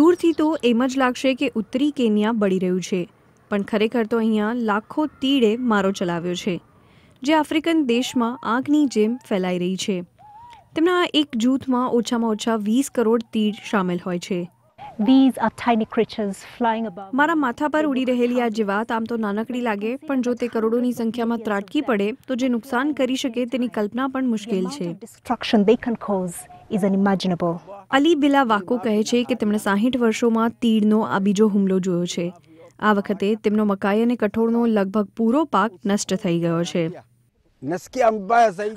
દૂરથી તો એમ જ લાગશે કે ઉત્તરી કેન્યા બળી રહ્યું છે પણ ખરેખર તો અહીંયા લાખો તીડે મારો ચલાવ્યો છે જે આફ્રિકન દેશમાં આંખની જેમ ફેલાઈ રહી છે તેમના એક જૂથમાં ઓછામાં ઓછા વીસ કરોડ તીડ સામેલ હોય છે મારા માથા પર ઉડી રહેલી આ જીવાત આમ તો નાનકડી લાગે પણ જો તે કરોડોની સંખ્યામાં ત્રાટકી પડે તો જે નુકસાન કરી શકે તેની કલ્પના પણ મુશ્કેલ છે is unimaginable. અલી બિલા વાકો કહે છે કે તેમણે સાહીઠ વર્ષોમાં તીડનો આ બીજો હુમલો જોયો છે આ વખતે તેમનો મકાઈ અને કઠોળનો લગભગ પૂરો પાક નષ્ટ થઈ ગયો છે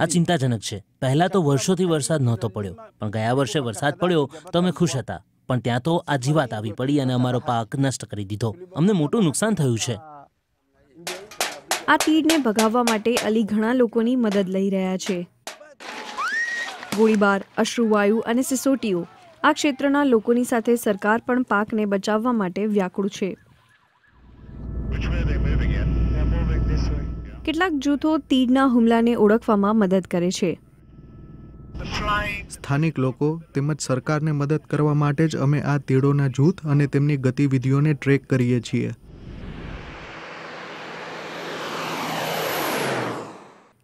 આ ચિંતાજનક છે પહેલા તો વર્ષોથી વરસાદ નહોતો પડ્યો પણ ગયા વર્ષે વરસાદ પડ્યો તો અમે ખુશ હતા પણ ત્યાં તો આ જીવાત આવી પડી અને અમારો પાક નષ્ટ કરી દીધો અમને મોટું નુકસાન થયું છે આ તીડને ભગાવવા માટે અલી ઘણા લોકોની મદદ લઈ રહ્યા છે ગોળીબાર અશ્રુવાયુ અને સિસોટીઓ આ ક્ષેત્રના લોકોની સાથે સરકાર પણ પાકને બચાવવા માટે વ્યાકુળ છે કેટલાક જૂથો તીડના હુમલાને ઓળખવામાં મદદ કરે છે સ્થાનિક લોકો તેમજ સરકારને મદદ કરવા માટે જ અમે આ તીડોના જૂથ અને તેમની ગતિવિધિઓને ટ્રેક કરીએ છીએ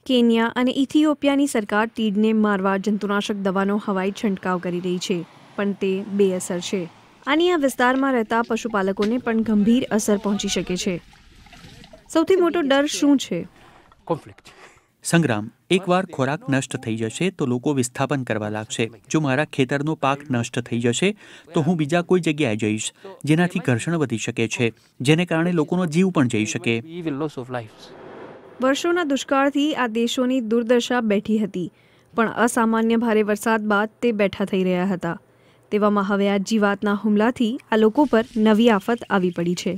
કેન્યા અને ઇથિયોપિયાની સરકાર તીડને મારવા જંતુનાશક દવાનો હવાઈ છંટકાવ કરી રહી છે પણ તે બેઅસર છે આની આ વિસ્તારમાં રહેતા પશુપાલકોને પણ ગંભીર અસર પહોંચી શકે છે સૌથી મોટો ડર શું છે કોન્ફ્લિક્ટ સંગ્રામ એકવાર ખોરાક નષ્ટ થઈ જશે તો લોકો વિસ્થાપન કરવા લાગશે જો મારા ખેતરનો પાક નષ્ટ થઈ જશે તો હું બીજા કોઈ જગ્યાએ જઈશ જેનાથી ઘર્ષણ વધી શકે છે જેને કારણે લોકોનો જીવ પણ જઈ શકે વર્ષોના દુષ્કાળથી આ દેશોની દુર્દશા બેઠી હતી પણ અસામાન્ય ભારે વરસાદ બાદ તે બેઠા થઈ રહ્યા હતા તેવામાં હવે આ જીવાતના હુમલાથી આ લોકો પર નવી આફત આવી પડી છે